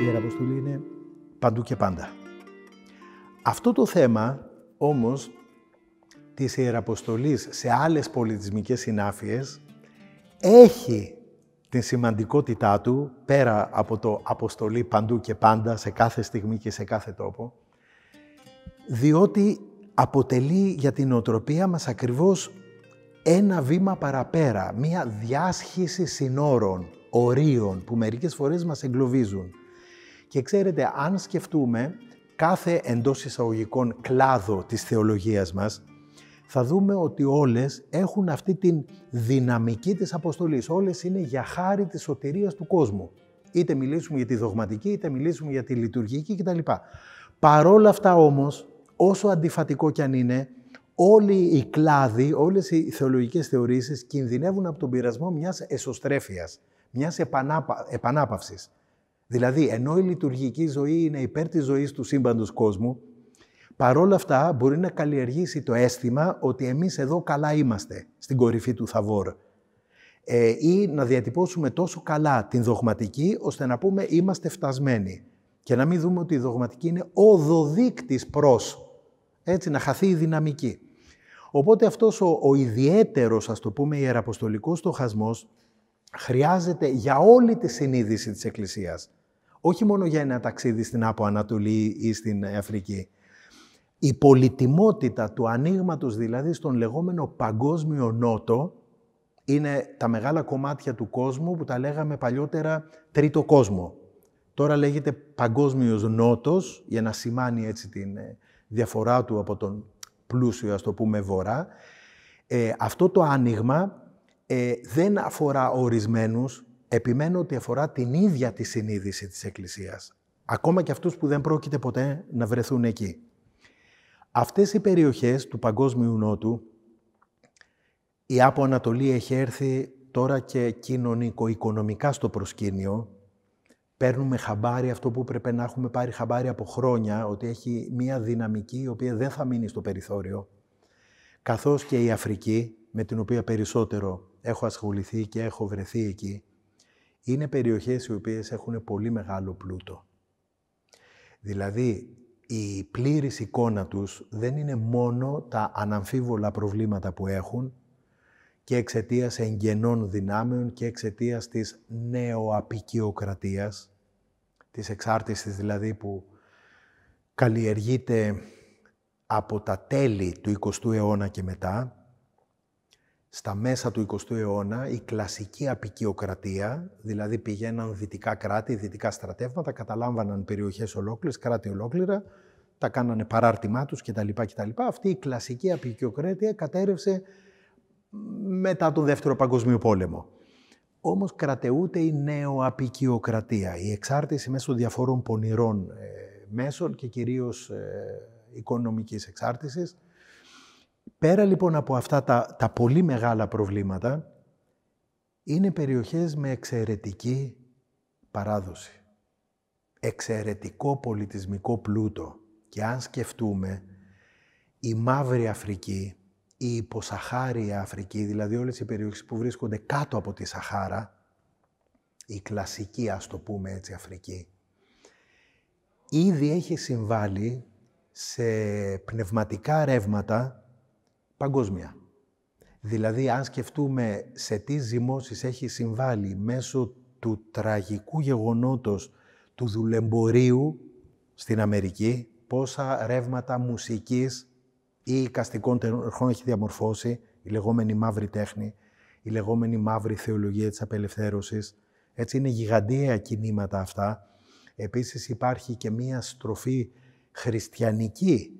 Η Ιεραποστολή είναι παντού και πάντα. Αυτό το θέμα όμως της Ιεραποστολής σε άλλες πολιτισμικές συνάφειες έχει την σημαντικότητά του, πέρα από το αποστολή παντού και πάντα, σε κάθε στιγμή και σε κάθε τόπο, διότι αποτελεί για την οτροπία μας ακριβώς ένα βήμα παραπέρα, μία διάσχιση συνόρων, ορίων που μερικές φορές μας εγκλωβίζουν. Και ξέρετε, αν σκεφτούμε κάθε εντός εισαγωγικών κλάδο της θεολογίας μας, θα δούμε ότι όλες έχουν αυτή την δυναμική της αποστολής. Όλες είναι για χάρη της σωτηρίας του κόσμου. Είτε μιλήσουμε για τη δογματική, είτε μιλήσουμε για τη λειτουργική κτλ. Παρόλα αυτά όμως, όσο αντιφατικό κι αν είναι, όλοι οι κλάδοι, όλες οι θεολογικές θεωρήσεις κινδυνεύουν από τον πειρασμό μιας εσωστρέφειας, μιας επανάπα... επανάπαυσης. Δηλαδή, ενώ η λειτουργική ζωή είναι υπέρ της ζωής του σύμπαντος κόσμου, παρόλα αυτά μπορεί να καλλιεργήσει το αίσθημα ότι εμείς εδώ καλά είμαστε, στην κορυφή του θαβόρ. Ε, ή να διατυπώσουμε τόσο καλά την δογματική, ώστε να πούμε είμαστε φτασμένοι. Και να μην δούμε ότι η δογματική είναι οδοδείκτης προς. Έτσι, να χαθεί η δυναμική. Οπότε αυτός ο, ο ιδιαίτερος, ας το πούμε, ιεραποστολικός στοχασμός χρειάζεται για όλη τη συνείδηση της Εκκλησίας. Όχι μόνο για ένα ταξίδι στην Άπο Ανατολή ή στην Αφρική. Η πολυτιμότητα του ανοίγματος δηλαδή στον λεγόμενο παγκόσμιο νότο είναι τα μεγάλα κομμάτια του κόσμου που τα λέγαμε παλιότερα τρίτο κόσμο. Τώρα λέγεται παγκόσμιος νότος για να σημάνει έτσι την ε, διαφορά του από τον πλούσιο, ας το πούμε, βορρά, ε, αυτό το άνοιγμα ε, δεν αφορά ορισμένους, επιμένω ότι αφορά την ίδια τη συνείδηση της Εκκλησίας. Ακόμα και αυτούς που δεν πρόκειται ποτέ να βρεθούν εκεί. Αυτές οι περιοχές του Παγκόσμιου Νότου, η Άπο έχει έρθει τώρα και κοινωνικο-οικονομικά στο προσκήνιο, παίρνουμε χαμπάρι αυτό που πρέπει να έχουμε πάρει χαμπάρι από χρόνια, ότι έχει μία δυναμική η οποία δεν θα μείνει στο περιθώριο. Καθώς και η Αφρική, με την οποία περισσότερο έχω ασχοληθεί και έχω βρεθεί εκεί, είναι περιοχές οι οποίες έχουν πολύ μεγάλο πλούτο. Δηλαδή, η πλήρης εικόνα τους δεν είναι μόνο τα αναμφίβολα προβλήματα που έχουν, και εξαιτίας εγγενών δυνάμεων και εξαιτίας της νεοαπικιοκρατίας, της εξάρτησης δηλαδή που καλλιεργείται από τα τέλη του 20ου αιώνα και μετά, στα μέσα του 20ου αιώνα η κλασική απικιοκρατία, δηλαδή πηγαίναν δυτικά κράτη, δυτικά στρατεύματα, καταλάμβαναν περιοχές ολόκληρες, κράτη ολόκληρα, τα κάνανε παράρτημά τους κτλ. κτλ. Αυτή η κλασική απικιοκρατία κατέρευσε μετά τον Δεύτερο Παγκοσμίο Πόλεμο. Όμως κρατεούται η νεοαπικιοκρατία, η εξάρτηση μέσω διαφόρων πονηρών ε, μέσων και κυρίως ε, οικονομικής εξάρτησης. Πέρα λοιπόν από αυτά τα, τα πολύ μεγάλα προβλήματα, είναι περιοχές με εξαιρετική παράδοση. Εξαιρετικό πολιτισμικό πλούτο. Και αν σκεφτούμε, η Μαύρη Αφρική η υποσαχάρια Αφρική, δηλαδή όλες οι περιοχές που βρίσκονται κάτω από τη Σαχάρα, η κλασική, ας το πούμε έτσι, Αφρική, ήδη έχει συμβάλει σε πνευματικά ρεύματα παγκόσμια. Δηλαδή, αν σκεφτούμε σε τι ζυμώσεις έχει συμβάλει μέσω του τραγικού γεγονότος του δουλεμπορίου στην Αμερική, πόσα ρεύματα μουσικής ή οικαστικών τεχνών έχει διαμορφώσει, η καστικών τεχνων μαύρη τέχνη, η λεγόμενη μαύρη θεολογία της απελευθέρωσης. Έτσι είναι γιγαντιαία κινήματα αυτά. Επίσης υπάρχει και μία στροφή χριστιανική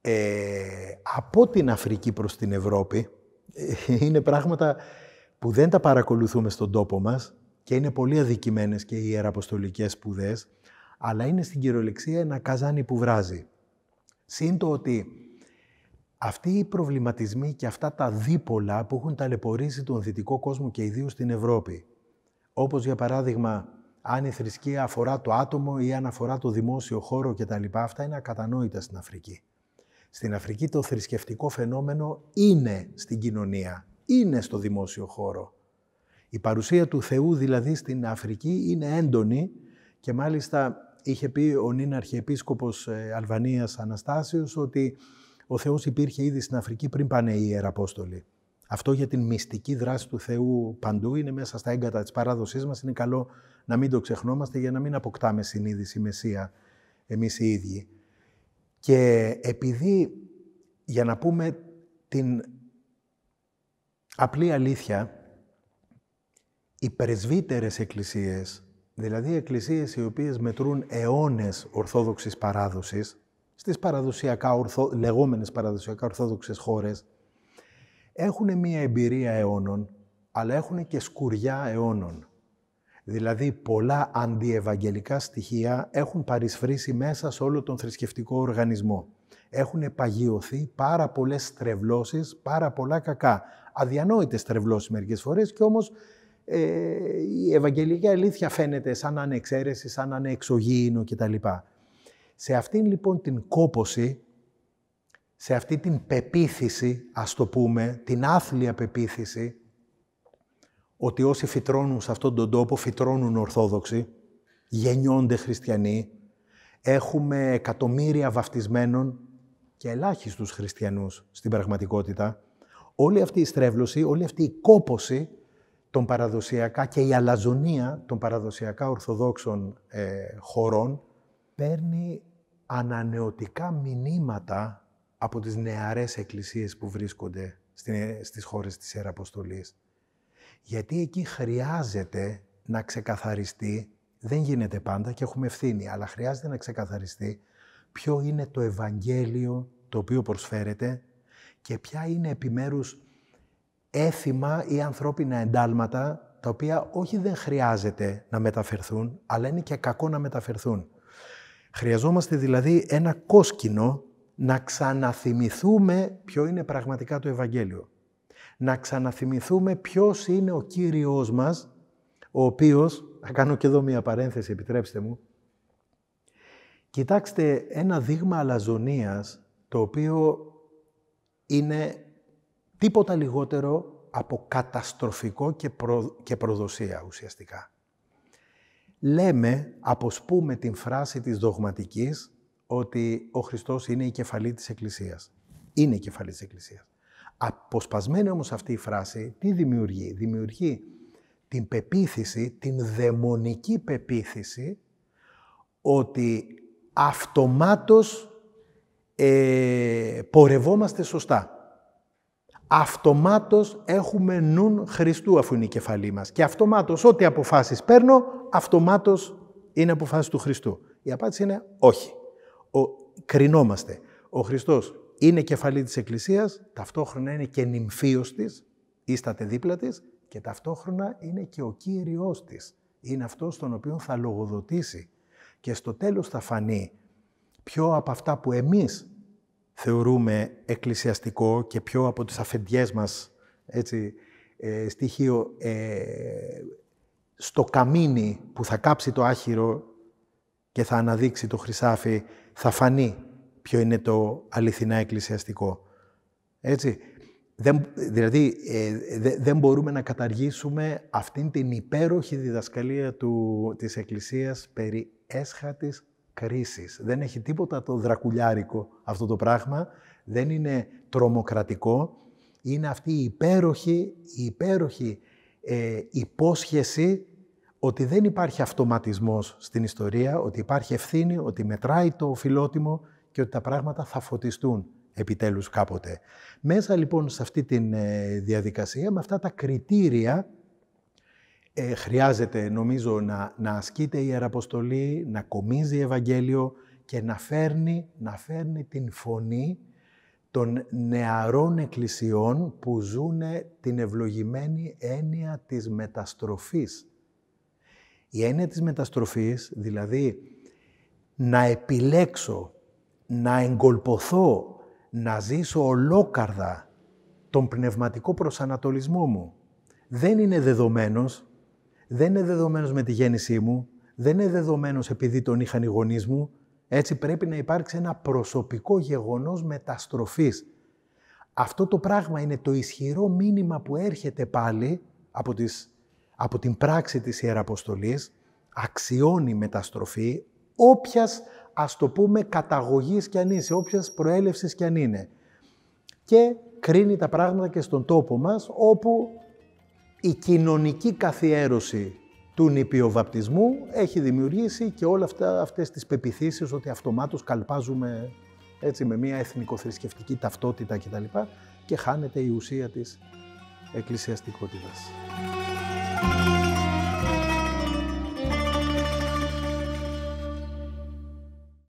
ε, από την Αφρική προς την Ευρώπη. Ε, είναι πράγματα που δεν τα παρακολουθούμε στον τόπο μας και είναι πολύ αδικημένες και οι ιεραποστολικές σπουδές, αλλά είναι στην κυριολεξία ένα καζάνι που βράζει. Σύντο ότι αυτοί οι προβληματισμοί και αυτά τα δίπολα που έχουν ταλαιπωρήσει τον δυτικό κόσμο και ιδίως στην Ευρώπη, όπως για παράδειγμα αν η θρησκεία αφορά το άτομο ή αν αφορά το δημόσιο χώρο κτλ. Αυτά είναι ακατανόητα στην Αφρική. Στην Αφρική το θρησκευτικό φαινόμενο είναι στην κοινωνία, είναι στο δημόσιο χώρο. Η παρουσία του Θεού δηλαδή στην Αφρική είναι έντονη και μάλιστα είχε πει ο νυν Αρχιεπίσκοπος ε, Αλβανίας Αναστάσιος ότι ο Θεός υπήρχε ήδη στην Αφρική πριν πάνε οι Ιεραπόστολοι. Αυτό για την μυστική δράση του Θεού παντού είναι μέσα στα έγκατα της παράδοσής μας. Είναι καλό να μην το ξεχνόμαστε για να μην αποκτάμε συνείδηση μεσία εμείς οι ίδιοι. Και επειδή, για να πούμε την απλή αλήθεια, οι πρεσβύτερες εκκλησίες, δηλαδή εκκλησίες οι οποίες μετρούν αιώνες ορθόδοξης παράδοσης, στις παραδοσιακά ορθο, λεγόμενες παραδοσιακά ορθόδοξες χώρες, έχουν μία εμπειρία αιώνων, αλλά έχουν και σκουριά αιώνων. Δηλαδή, πολλά αντιευαγγελικά στοιχεία έχουν παρισφρήσει μέσα σε όλο τον θρησκευτικό οργανισμό. Έχουν παγιωθεί πάρα πολλές στρεβλώσεις, πάρα πολλά κακά. Αδιανόητες στρεβλώσεις μερικές φορές και όμως ε, η Ευαγγελική αλήθεια φαίνεται σαν ανεξαίρεση, σαν ανεξωγήινο κτλ. Σε αυτήν λοιπόν την κόποση, σε αυτή την πεποίθηση, ας το πούμε, την άθλια πεποίθηση, ότι όσοι φυτρώνουν σε αυτόν τον τόπο φυτρώνουν Ορθόδοξοι, γεννιόνται χριστιανοί, έχουμε εκατομμύρια βαφτισμένων και ελάχιστους χριστιανούς στην πραγματικότητα, όλη αυτή η στρέβλωση, όλη αυτή η κόποση των παραδοσιακά και η αλαζονία των παραδοσιακά Ορθοδόξων ε, χωρών παίρνει ανανεωτικά μηνύματα από τις νεαρές εκκλησίες που βρίσκονται ε, στις χώρες της Ιεραποστολής. Γιατί εκεί χρειάζεται να ξεκαθαριστεί, δεν γίνεται πάντα και έχουμε ευθύνη, αλλά χρειάζεται να ξεκαθαριστεί ποιο είναι το Ευαγγέλιο το οποίο προσφέρεται και ποια είναι επιμέρους έθιμα ή ανθρώπινα εντάλματα τα οποία όχι δεν χρειάζεται να μεταφερθούν, αλλά είναι και κακό να μεταφερθούν. Χρειαζόμαστε δηλαδή ένα κόσκινο να ξαναθυμηθούμε ποιο είναι πραγματικά το Ευαγγέλιο. Να ξαναθυμηθούμε ποιος είναι ο Κύριος μας, ο οποίος, θα κάνω και εδώ μία παρένθεση, επιτρέψτε μου, κοιτάξτε ένα δείγμα αλαζονίας, το οποίο είναι τίποτα λιγότερο από καταστροφικό και, και προδοσία ουσιαστικά λέμε, αποσπούμε την φράση της δογματικής ότι ο Χριστός είναι η κεφαλή της Εκκλησίας. Είναι η κεφαλή της Εκκλησίας. Αποσπασμένη όμως αυτή η φράση, τι δημιουργεί. Δημιουργεί την πεποίθηση, την δαιμονική πεποίθηση ότι αυτομάτως ε, πορευόμαστε σωστά αυτομάτως έχουμε νουν Χριστού αφού είναι η κεφαλή μας. Και αυτομάτως ό,τι αποφάσεις παίρνω, αυτομάτως είναι αποφάσεις του Χριστού. Η απάντηση είναι όχι. Ο, κρινόμαστε. Ο Χριστός είναι κεφαλή της Εκκλησίας, ταυτόχρονα είναι και νυμφίος της, ίστατε δίπλα της και ταυτόχρονα είναι και ο Κύριος της. Είναι αυτός τον οποίο θα λογοδοτήσει. Και στο τέλος θα φανεί ποιο από αυτά που εμείς θεωρούμε εκκλησιαστικό και πιο από τις αφεντιές μας έτσι, ε, στοιχείο ε, στο καμίνι που θα κάψει το άχυρο και θα αναδείξει το χρυσάφι, θα φανεί ποιο είναι το αληθινά εκκλησιαστικό. Έτσι. Δεν, δηλαδή, ε, δεν μπορούμε να καταργήσουμε αυτήν την υπέροχη διδασκαλία του, της Εκκλησίας περί έσχατης δεν έχει τίποτα το δρακουλιάρικο αυτό το πράγμα. Δεν είναι τρομοκρατικό. Είναι αυτή η υπέροχη, η υπέροχη ε, υπόσχεση ότι δεν υπάρχει αυτοματισμός στην ιστορία, ότι υπάρχει ευθύνη, ότι μετράει το φιλότιμο και ότι τα πράγματα θα φωτιστούν επιτέλους κάποτε. Μέσα λοιπόν σε αυτή τη ε, διαδικασία, με αυτά τα κριτήρια ε, χρειάζεται νομίζω να, να ασκείται η Ιεραποστολή, να κομίζει Ευαγγέλιο και να φέρνει, να φέρνει την φωνή των νεαρών εκκλησιών που ζουν την ευλογημένη έννοια της μεταστροφής. Η έννοια της μεταστροφής, δηλαδή να επιλέξω, να εγκολποθώ, να ζήσω ολόκαρδα τον πνευματικό προσανατολισμό μου. Δεν είναι δεδομένος δεν είναι δεδομένος με τη γέννησή μου, δεν είναι δεδομένος επειδή τον είχαν οι γονείς μου, έτσι πρέπει να υπάρξει ένα προσωπικό γεγονός μεταστροφής. Αυτό το πράγμα είναι το ισχυρό μήνυμα που έρχεται πάλι από, τις, από την πράξη της Ιεραποστολής, αξιώνει μεταστροφή όποιας, ας το πούμε, καταγωγής κι αν είσαι, όποιας προέλευσης κι αν είναι. Και κρίνει τα πράγματα και στον τόπο μας, όπου η κοινωνική καθιέρωση του νηπιοβαπτισμού έχει δημιουργήσει και όλα αυτά, αυτές τις πεπιθήσεις ότι αυτομάτως καλπάζουμε έτσι, με μια εθνικοθρησκευτική ταυτότητα κτλ. Και, και χάνεται η ουσία της εκκλησιαστικότητας.